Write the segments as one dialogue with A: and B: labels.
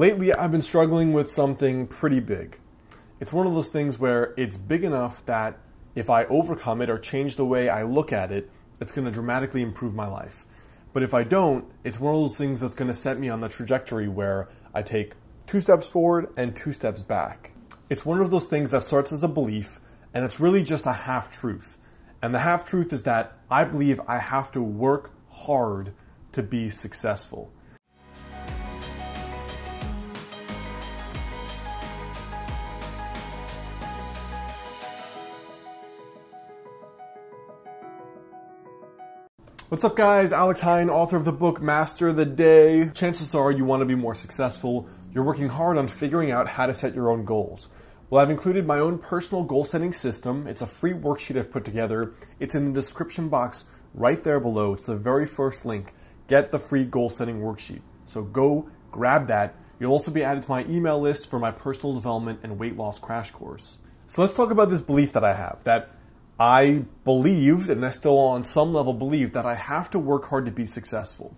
A: Lately, I've been struggling with something pretty big. It's one of those things where it's big enough that if I overcome it or change the way I look at it, it's going to dramatically improve my life. But if I don't, it's one of those things that's going to set me on the trajectory where I take two steps forward and two steps back. It's one of those things that starts as a belief and it's really just a half truth. And the half truth is that I believe I have to work hard to be successful. What's up guys, Alex Hine, author of the book Master the Day. Chances are you want to be more successful. You're working hard on figuring out how to set your own goals. Well, I've included my own personal goal setting system. It's a free worksheet I've put together. It's in the description box right there below. It's the very first link. Get the free goal setting worksheet. So go grab that. You'll also be added to my email list for my personal development and weight loss crash course. So let's talk about this belief that I have that I believed, and I still on some level believe, that I have to work hard to be successful.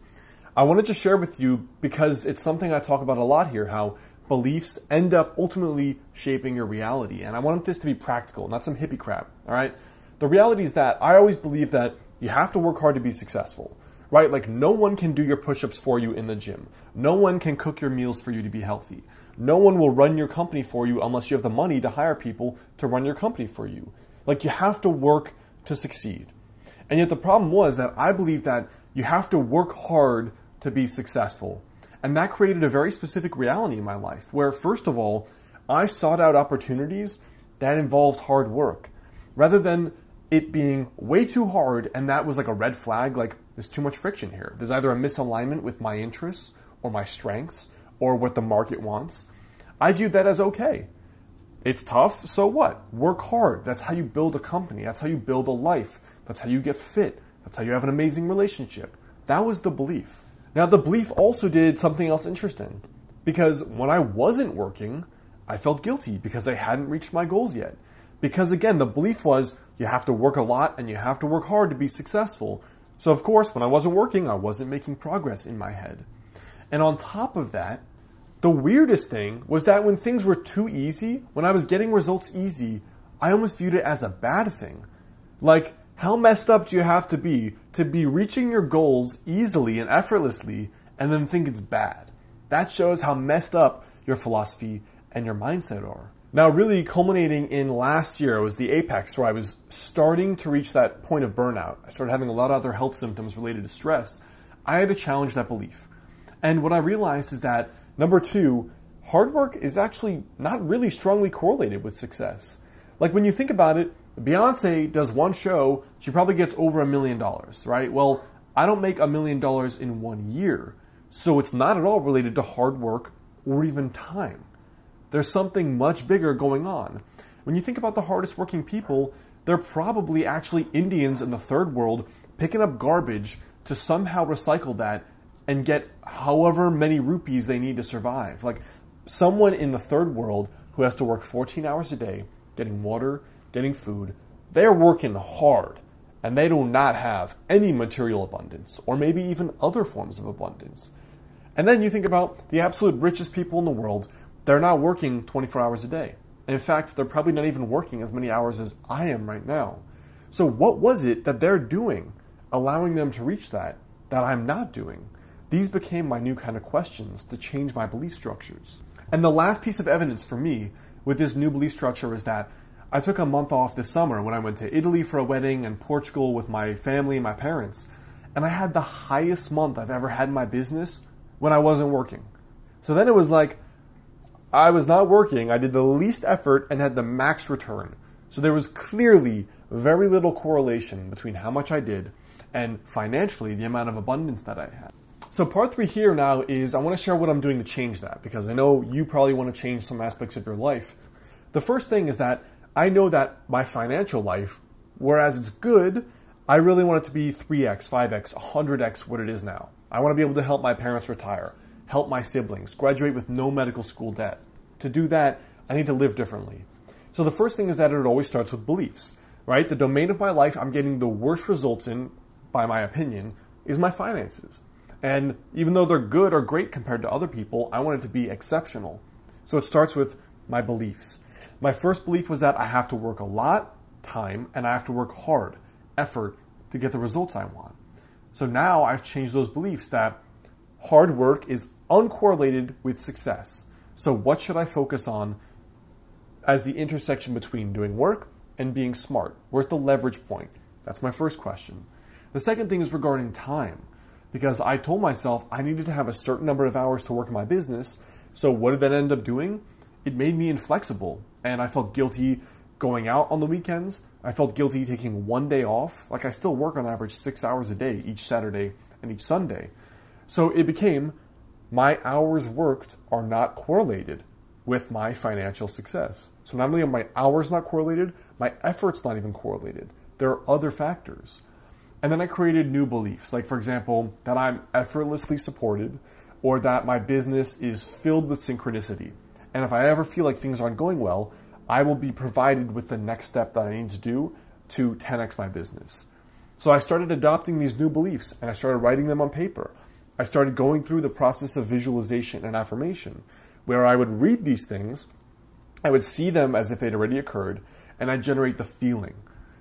A: I wanted to share with you because it's something I talk about a lot here how beliefs end up ultimately shaping your reality. And I wanted this to be practical, not some hippie crap, all right? The reality is that I always believe that you have to work hard to be successful, right? Like, no one can do your push ups for you in the gym, no one can cook your meals for you to be healthy, no one will run your company for you unless you have the money to hire people to run your company for you. Like you have to work to succeed. And yet the problem was that I believe that you have to work hard to be successful. And that created a very specific reality in my life where, first of all, I sought out opportunities that involved hard work rather than it being way too hard and that was like a red flag like there's too much friction here. There's either a misalignment with my interests or my strengths or what the market wants. I viewed that as okay. It's tough, so what? Work hard. That's how you build a company. That's how you build a life. That's how you get fit. That's how you have an amazing relationship. That was the belief. Now, the belief also did something else interesting because when I wasn't working, I felt guilty because I hadn't reached my goals yet. Because again, the belief was you have to work a lot and you have to work hard to be successful. So, of course, when I wasn't working, I wasn't making progress in my head. And on top of that, the weirdest thing was that when things were too easy, when I was getting results easy, I almost viewed it as a bad thing. Like, how messed up do you have to be to be reaching your goals easily and effortlessly and then think it's bad? That shows how messed up your philosophy and your mindset are. Now, really culminating in last year was the apex where I was starting to reach that point of burnout. I started having a lot of other health symptoms related to stress. I had to challenge that belief. And what I realized is that Number two, hard work is actually not really strongly correlated with success. Like when you think about it, Beyonce does one show, she probably gets over a million dollars, right? Well, I don't make a million dollars in one year. So it's not at all related to hard work or even time. There's something much bigger going on. When you think about the hardest working people, they're probably actually Indians in the third world picking up garbage to somehow recycle that and get however many rupees they need to survive. Like someone in the third world who has to work 14 hours a day, getting water, getting food, they're working hard and they do not have any material abundance or maybe even other forms of abundance. And then you think about the absolute richest people in the world, they're not working 24 hours a day. In fact, they're probably not even working as many hours as I am right now. So, what was it that they're doing allowing them to reach that that I'm not doing? These became my new kind of questions to change my belief structures. And the last piece of evidence for me with this new belief structure is that I took a month off this summer when I went to Italy for a wedding and Portugal with my family and my parents. And I had the highest month I've ever had in my business when I wasn't working. So then it was like, I was not working, I did the least effort and had the max return. So there was clearly very little correlation between how much I did and financially the amount of abundance that I had. So part three here now is I want to share what I'm doing to change that because I know you probably want to change some aspects of your life. The first thing is that I know that my financial life, whereas it's good, I really want it to be 3x, 5x, 100x what it is now. I want to be able to help my parents retire, help my siblings, graduate with no medical school debt. To do that, I need to live differently. So the first thing is that it always starts with beliefs, right? The domain of my life I'm getting the worst results in, by my opinion, is my finances. And even though they're good or great compared to other people, I want it to be exceptional. So it starts with my beliefs. My first belief was that I have to work a lot, time, and I have to work hard, effort to get the results I want. So now I've changed those beliefs that hard work is uncorrelated with success. So what should I focus on as the intersection between doing work and being smart? Where's the leverage point? That's my first question. The second thing is regarding time because I told myself I needed to have a certain number of hours to work in my business. So what did that end up doing? It made me inflexible and I felt guilty going out on the weekends. I felt guilty taking one day off. Like I still work on average six hours a day each Saturday and each Sunday. So it became my hours worked are not correlated with my financial success. So not only are my hours not correlated, my efforts not even correlated. There are other factors. And then I created new beliefs, like, for example, that I'm effortlessly supported or that my business is filled with synchronicity. And if I ever feel like things aren't going well, I will be provided with the next step that I need to do to 10x my business. So I started adopting these new beliefs and I started writing them on paper. I started going through the process of visualization and affirmation, where I would read these things, I would see them as if they'd already occurred, and I generate the feeling.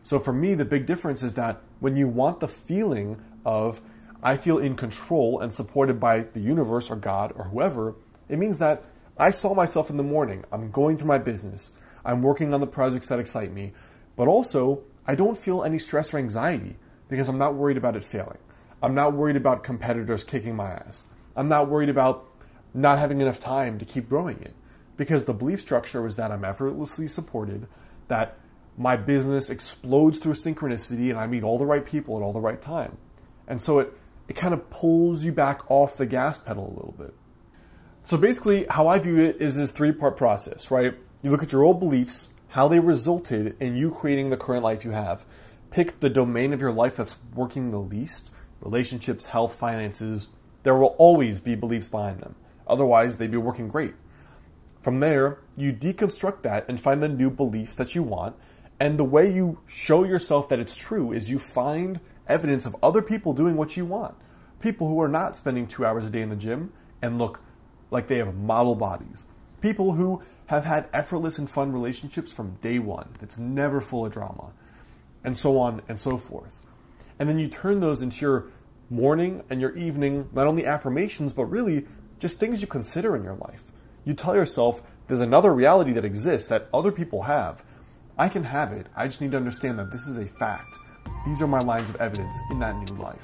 A: So for me, the big difference is that when you want the feeling of, I feel in control and supported by the universe or God or whoever, it means that I saw myself in the morning. I'm going through my business. I'm working on the projects that excite me. But also, I don't feel any stress or anxiety because I'm not worried about it failing. I'm not worried about competitors kicking my ass. I'm not worried about not having enough time to keep growing it because the belief structure was that I'm effortlessly supported, that my business explodes through synchronicity and I meet all the right people at all the right time. And so it, it kind of pulls you back off the gas pedal a little bit. So basically, how I view it is this three part process, right? You look at your old beliefs, how they resulted in you creating the current life you have. Pick the domain of your life that's working the least relationships, health, finances. There will always be beliefs behind them. Otherwise, they'd be working great. From there, you deconstruct that and find the new beliefs that you want and the way you show yourself that it's true is you find evidence of other people doing what you want. People who are not spending two hours a day in the gym and look like they have model bodies. People who have had effortless and fun relationships from day one, that's never full of drama, and so on and so forth. And then you turn those into your morning and your evening, not only affirmations, but really just things you consider in your life. You tell yourself there's another reality that exists that other people have I can have it. I just need to understand that this is a fact. These are my lines of evidence in that new life.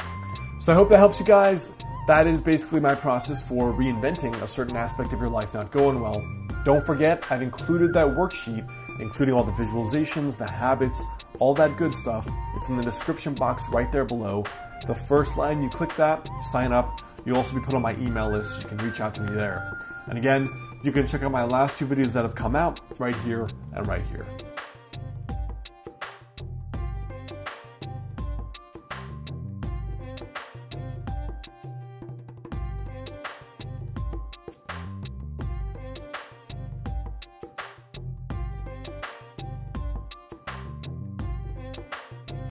A: So I hope that helps you guys. That is basically my process for reinventing a certain aspect of your life not going well. Don't forget, I've included that worksheet, including all the visualizations, the habits, all that good stuff. It's in the description box right there below. The first line, you click that, sign up. You'll also be put on my email list. You can reach out to me there. And again, you can check out my last two videos that have come out right here and right here.